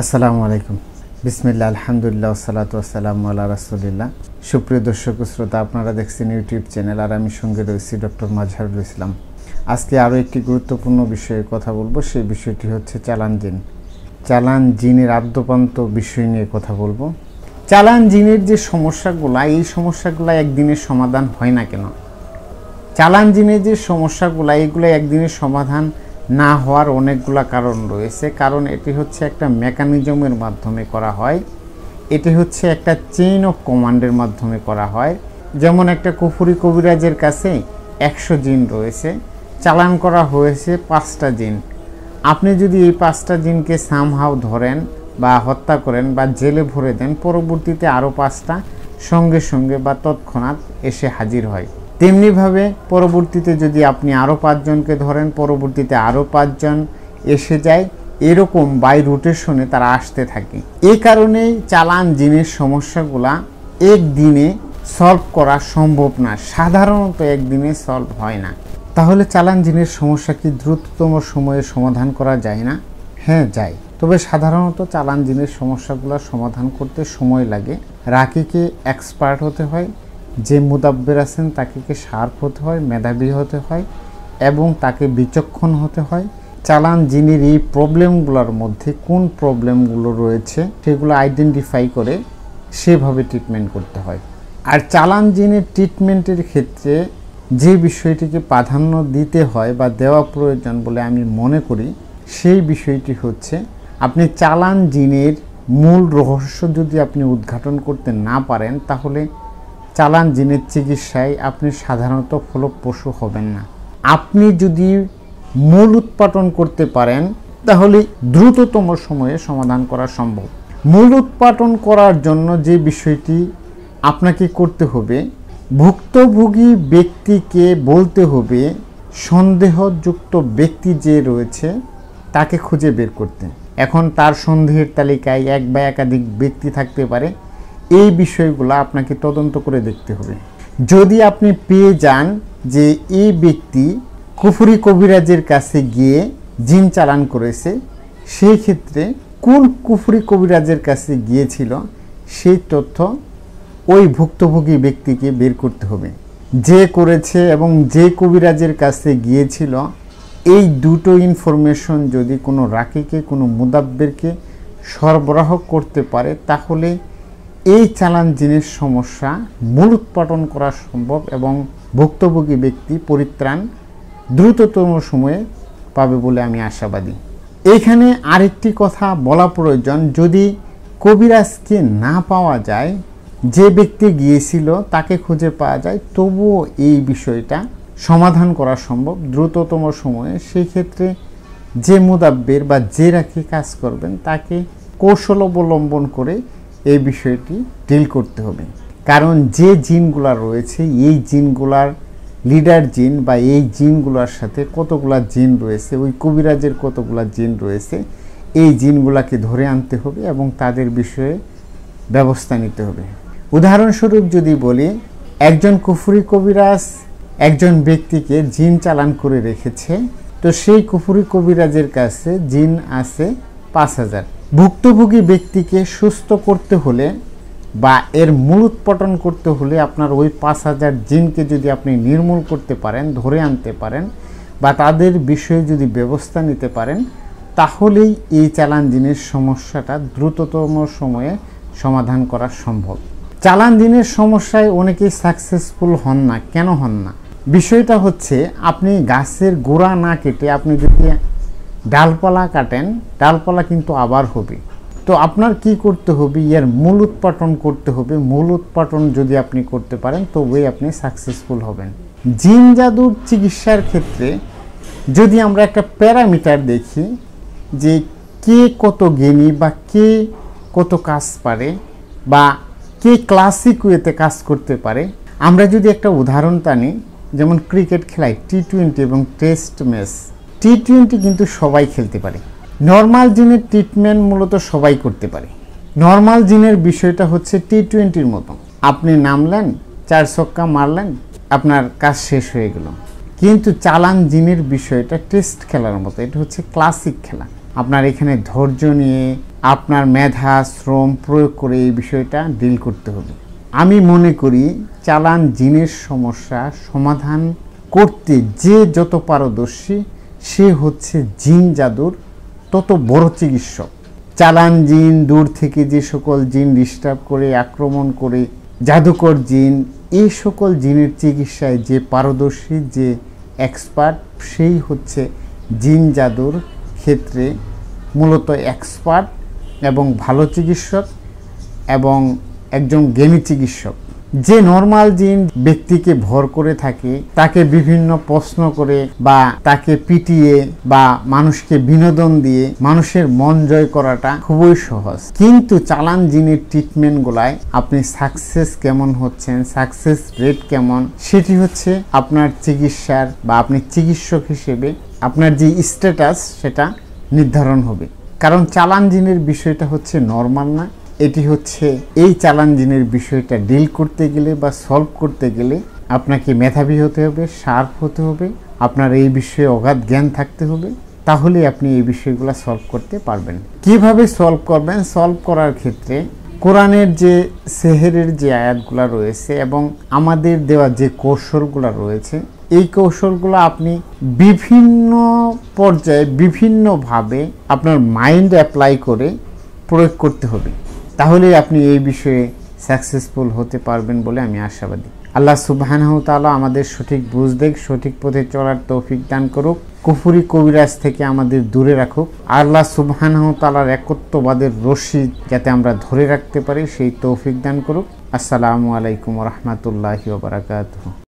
আসসালামু আলাইকুম বিসমিল্লা আলহামদুলিল্লাহ সালাত আসসালাম আল্লাহ রাসুলিল্লাহ সুপ্রিয় দর্শক শ্রোতা আপনারা দেখছেন ইউটিউব চ্যানেল আর আমি সঙ্গে রয়েছি ডক্টর মাজহারুল ইসলাম আজকে আরও একটি গুরুত্বপূর্ণ বিষয়ে কথা বলবো সেই বিষয়টি হচ্ছে চালান জিন চালান জিনের আদ্যপান্ত বিষয় নিয়ে কথা বলবো চালান জিনের যে সমস্যাগুলা এই সমস্যাগুলো একদিনের সমাধান হয় না কেন চালান জিনের যে সমস্যাগুলা এগুলো একদিনের সমাধান না হওয়ার অনেকগুলা কারণ রয়েছে কারণ এটি হচ্ছে একটা মেকানিজমের মাধ্যমে করা হয় এটি হচ্ছে একটা চেইন অফ কমান্ডের মাধ্যমে করা হয় যেমন একটা কুফুরি কবিরাজের কাছে একশো জিন রয়েছে চালান করা হয়েছে পাঁচটা জিন আপনি যদি এই পাঁচটা জিনকে সামহাও ধরেন বা হত্যা করেন বা জেলে ভরে দেন পরবর্তীতে আরও পাঁচটা সঙ্গে সঙ্গে বা তৎক্ষণাৎ এসে হাজির হয় তেমনিভাবে পরবর্তীতে যদি আপনি আরও পাঁচজনকে ধরেন পরবর্তীতে আরও পাঁচজন এসে যায় এরকম বাই রোটেশনে তারা আসতে থাকে এই কারণেই চালান জিনের সমস্যাগুলা একদিনে সলভ করা সম্ভব না সাধারণত একদিনে সলভ হয় না তাহলে চালান জিনের সমস্যা কি দ্রুততম সময়ে সমাধান করা যায় না হ্যাঁ যায় তবে সাধারণত চালান জিনের সমস্যাগুলো সমাধান করতে সময় লাগে রাকিকে এক্সপার্ট হতে হয় যে মুদাব্বের আছেন তাকে কি শার্প হতে হয় মেধাবী হতে হয় এবং তাকে বিচক্ষণ হতে হয় চালান জিনির এই প্রবলেমগুলোর মধ্যে কোন প্রবলেমগুলো রয়েছে সেগুলো আইডেন্টিফাই করে সেভাবে ট্রিটমেন্ট করতে হয় আর চালান জিনের ট্রিটমেন্টের ক্ষেত্রে যে বিষয়টিকে প্রাধান্য দিতে হয় বা দেওয়া প্রয়োজন বলে আমি মনে করি সেই বিষয়টি হচ্ছে আপনি চালান জিনের মূল রহস্য যদি আপনি উদ্ঘাটন করতে না পারেন তাহলে চালান জিনের চিকিৎসায় আপনি সাধারণত ফলপ্রসূ হবেন না আপনি যদি মূল উৎপাদন করতে পারেন তাহলে দ্রুততম সময়ে সমাধান করা সম্ভব মূল উৎপাদন করার জন্য যে বিষয়টি আপনাকে করতে হবে ভুক্তভোগী ব্যক্তিকে বলতে হবে সন্দেহযুক্ত ব্যক্তি যে রয়েছে তাকে খুঁজে বের করতে এখন তার সন্দেহের তালিকায় এক বা একাধিক ব্যক্তি থাকতে পারে এই বিষয়গুলো আপনাকে তদন্ত করে দেখতে হবে যদি আপনি পেয়ে যান যে এই ব্যক্তি কুফুরি কবিরাজের কাছে গিয়ে জিন চালান করেছে সেই ক্ষেত্রে কোন কুফুরি কবিরাজের কাছে গিয়েছিল সেই তথ্য ওই ভুক্তভোগী ব্যক্তিকে বের করতে হবে যে করেছে এবং যে কবিরাজের কাছে গিয়েছিল এই দুটো ইনফরমেশন যদি কোনো রাকিকে কোনো মুদাব্বেরকে সরবরাহ করতে পারে তাহলে এই চালান জিনিস সমস্যা মূল উৎপাদন করা সম্ভব এবং ভুক্তভোগী ব্যক্তি পরিত্রাণ দ্রুততম সময়ে পাবে বলে আমি আশাবাদী এখানে আরেকটি কথা বলা প্রয়োজন যদি কবিরাজকে না পাওয়া যায় যে ব্যক্তি গিয়েছিল তাকে খুঁজে পাওয়া যায় তবুও এই বিষয়টা সমাধান করা সম্ভব দ্রুততম সময়ে সেই ক্ষেত্রে যে মুদাব্বের বা যে রাখি কাজ করবেন তাকে কৌশল অবলম্বন করে এই বিষয়টি ডিল করতে হবে কারণ যে জিনগুলা রয়েছে এই জিনগুলার লিডার জিন বা এই জিনগুলার সাথে কতগুলা জিন রয়েছে ওই কবিরাজের কতগুলা জিন রয়েছে এই জিনগুলাকে ধরে আনতে হবে এবং তাদের বিষয়ে ব্যবস্থা নিতে হবে উদাহরণস্বরূপ যদি বলি একজন কুফুরি কবিরাজ একজন ব্যক্তিকে জিন চালান করে রেখেছে তো সেই কুফুরি কবিরাজের কাছে জিন আছে পাঁচ হাজার ভুক্তভোগী ব্যক্তিকে সুস্থ করতে হলে বা এর মূল উৎপাটন করতে হলে আপনার ওই পাঁচ হাজার জিনকে যদি আপনি নির্মূল করতে পারেন ধরে আনতে পারেন বা তাদের বিষয়ে যদি ব্যবস্থা নিতে পারেন তাহলেই এই চালান জিনের সমস্যাটা দ্রুততম সময়ে সমাধান করা সম্ভব চালান জিনের সমস্যায় অনেকেই সাকসেসফুল হন না কেন হন না বিষয়টা হচ্ছে আপনি গাছের গোড়া না কেটে আপনি যদি ডালপালা কাটেন ডালপালা কিন্তু আবার হবে তো আপনার কি করতে হবে এর মূল উৎপাটন করতে হবে মূল উৎপাটন যদি আপনি করতে পারেন তবেই আপনি সাকসেসফুল হবেন জিন জাদুর চিকিৎসার ক্ষেত্রে যদি আমরা একটা প্যারামিটার দেখি যে কে কত গেনি বা কে কত কাজ পারে বা কে ক্লাসিক ওয়েতে কাজ করতে পারে আমরা যদি একটা উদাহরণ টানি যেমন ক্রিকেট খেলায় টি টোয়েন্টি এবং টেস্ট ম্যাচ টি টোয়েন্টি কিন্তু সবাই খেলতে পারে নর্মাল জিনের ট্রিটমেন্ট মূলত সবাই করতে পারে নর্মাল জিনের বিষয়টা হচ্ছে টি টোয়েন্টির মতো আপনি নামলেন চার ছক্কা মারলেন আপনার কাজ শেষ হয়ে গেল কিন্তু চালান জিনের বিষয়টা টেস্ট খেলার মতো এটা হচ্ছে ক্লাসিক খেলা আপনার এখানে ধৈর্য নিয়ে আপনার মেধা শ্রম প্রয়োগ করে এই বিষয়টা ডিল করতে হবে আমি মনে করি চালান জিনের সমস্যা সমাধান করতে যে যত পারদর্শী সে হচ্ছে জিন জাদুর তত বড় চিকিৎসক চালান জিন দূর থেকে যে সকল জিন ডিস্টার্ব করে আক্রমণ করে জাদুকর জিন এই সকল জিনের চিকিৎসায় যে পারদর্শী যে এক্সপার্ট সেই হচ্ছে জিন জাদুর ক্ষেত্রে মূলত এক্সপার্ট এবং ভালো চিকিৎসক এবং একজন জ্ঞানী চিকিৎসক যে নর্মাল জিন ব্যক্তিকে ভর করে থাকে তাকে বিভিন্ন প্রশ্ন করে বা তাকে পিটিয়ে বা মানুষকে বিনোদন দিয়ে মানুষের মন জয় করাটা খুবই সহজ কিন্তু চালান জিনের ট্রিটমেন্ট গুলায় আপনি সাকসেস কেমন হচ্ছেন সাকসেস রেট কেমন সেটি হচ্ছে আপনার চিকিৎসার বা আপনি চিকিৎসক হিসেবে আপনার যে স্ট্যাটাস সেটা নির্ধারণ হবে কারণ চালান জিনের বিষয়টা হচ্ছে নর্মাল না এটি হচ্ছে এই চ্যালেঞ্জিনের বিষয়টা ডিল করতে গেলে বা সলভ করতে গেলে আপনাকে মেধাবী হতে হবে শার্প হতে হবে আপনার এই বিষয়ে অগাধ জ্ঞান থাকতে হবে তাহলে আপনি এই বিষয়গুলো সলভ করতে পারবেন কিভাবে সলভ করবেন সলভ করার ক্ষেত্রে কোরআনের যে সেহেরের যে আয়াতগুলো রয়েছে এবং আমাদের দেওয়া যে কৌশলগুলো রয়েছে এই কৌশলগুলো আপনি বিভিন্ন পর্যায়ে বিভিন্নভাবে আপনার মাইন্ড অ্যাপ্লাই করে প্রয়োগ করতে হবে তাহলে আপনি এই বিষয়ে সাকসেসফুল হতে পারবেন বলে আমি আশাবাদী আল্লাহ সুবাহানহ তালা আমাদের সঠিক বুঝ দেখ সঠিক পথে চলার তৌফিক দান করুক কুফুরি কবিরাজ থেকে আমাদের দূরে রাখুক আল্লাহ সুবাহানহ তালার একত্ববাদের রশ্মি যাতে আমরা ধরে রাখতে পারি সেই তৌফিক দান করুক আসসালামু আলাইকুম রহমতুল্লাহ